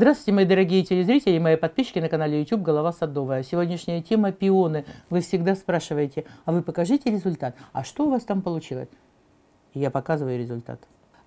Здравствуйте, мои дорогие телезрители и мои подписчики на канале YouTube «Голова Садовая». Сегодняшняя тема – пионы. Вы всегда спрашиваете, а вы покажите результат. А что у вас там получилось? И я показываю результат.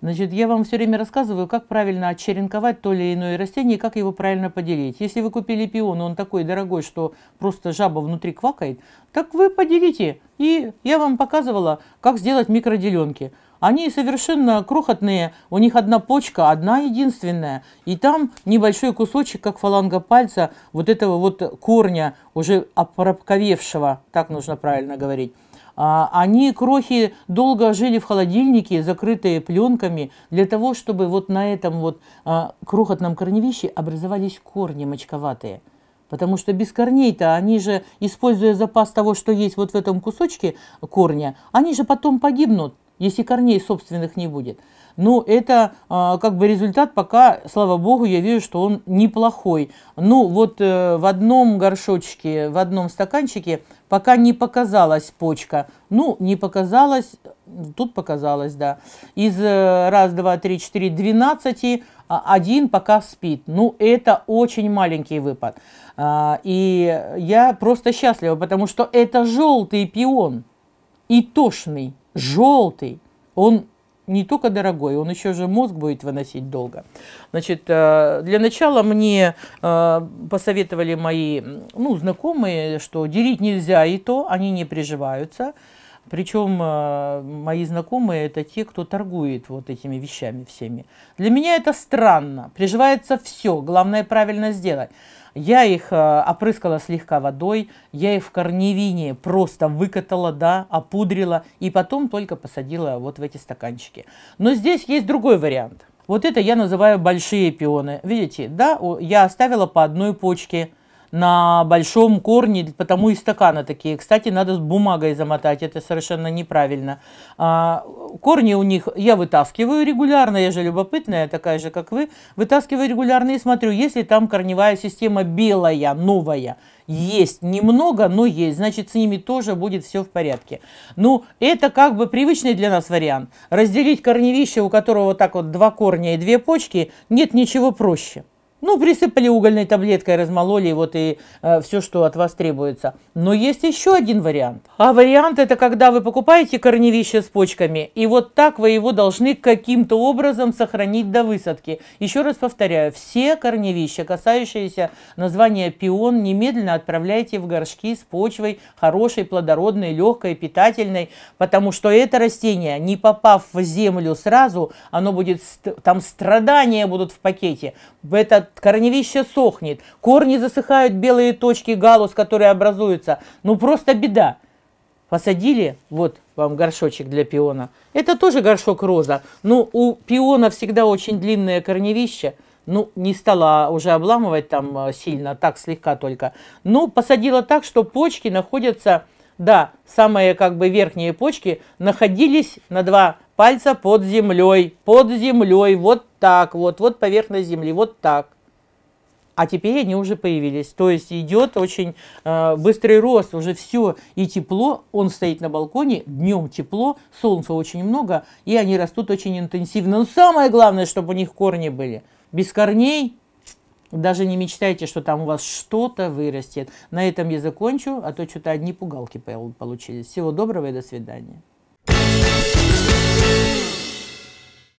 Значит, я вам все время рассказываю, как правильно отчеренковать то или иное растение как его правильно поделить. Если вы купили пион, он такой дорогой, что просто жаба внутри квакает, так вы поделите. И я вам показывала, как сделать микроделенки. Они совершенно крохотные, у них одна почка, одна единственная. И там небольшой кусочек, как фаланга пальца, вот этого вот корня, уже опробковевшего, так нужно правильно говорить. А, они, крохи, долго жили в холодильнике, закрытые пленками, для того, чтобы вот на этом вот а, крохотном корневище образовались корни мочковатые. Потому что без корней-то они же, используя запас того, что есть вот в этом кусочке корня, они же потом погибнут если корней собственных не будет. Но ну, это э, как бы результат пока, слава богу, я вижу, что он неплохой. Ну вот э, в одном горшочке, в одном стаканчике пока не показалась почка. Ну, не показалась, тут показалась, да. Из э, раз, два, три, четыре, двенадцати а, один пока спит. Ну, это очень маленький выпад. А, и я просто счастлива, потому что это желтый пион и тошный желтый, он не только дорогой, он еще же мозг будет выносить долго. Значит, э, для начала мне э, посоветовали мои ну, знакомые, что делить нельзя и то, они не приживаются – причем э, мои знакомые это те, кто торгует вот этими вещами всеми. Для меня это странно. Приживается все. Главное правильно сделать. Я их э, опрыскала слегка водой, я их в корневине просто выкатала, да, опудрила и потом только посадила вот в эти стаканчики. Но здесь есть другой вариант. Вот это я называю большие пионы. Видите, да, я оставила по одной почке на большом корне, потому и стаканы такие. Кстати, надо с бумагой замотать, это совершенно неправильно. А, корни у них я вытаскиваю регулярно, я же любопытная, такая же, как вы, вытаскиваю регулярно и смотрю, если там корневая система белая, новая, есть. Немного, но есть. Значит, с ними тоже будет все в порядке. Ну, это как бы привычный для нас вариант. Разделить корневище, у которого вот так вот два корня и две почки, нет ничего проще. Ну, присыпали угольной таблеткой, размололи, вот и э, все, что от вас требуется. Но есть еще один вариант. А вариант это когда вы покупаете корневище с почками, и вот так вы его должны каким-то образом сохранить до высадки. Еще раз повторяю, все корневища, касающиеся названия пион, немедленно отправляйте в горшки с почвой хорошей, плодородной, легкой, питательной, потому что это растение, не попав в землю сразу, оно будет, там страдания будут в пакете. Это корневище сохнет, корни засыхают, белые точки, галус, которые образуются. Ну просто беда. Посадили, вот вам горшочек для пиона. Это тоже горшок роза. Но ну, у пиона всегда очень длинное корневище. Ну, не стала уже обламывать там э, сильно, так слегка только. Но ну, посадила так, что почки находятся, да, самые как бы верхние почки находились на два пальца под землей, под землей, вот так вот, вот поверхность земли, вот так а теперь они уже появились. То есть идет очень э, быстрый рост, уже все и тепло, он стоит на балконе, днем тепло, солнца очень много, и они растут очень интенсивно. Но самое главное, чтобы у них корни были. Без корней даже не мечтайте, что там у вас что-то вырастет. На этом я закончу, а то что-то одни пугалки получились. Всего доброго и до свидания.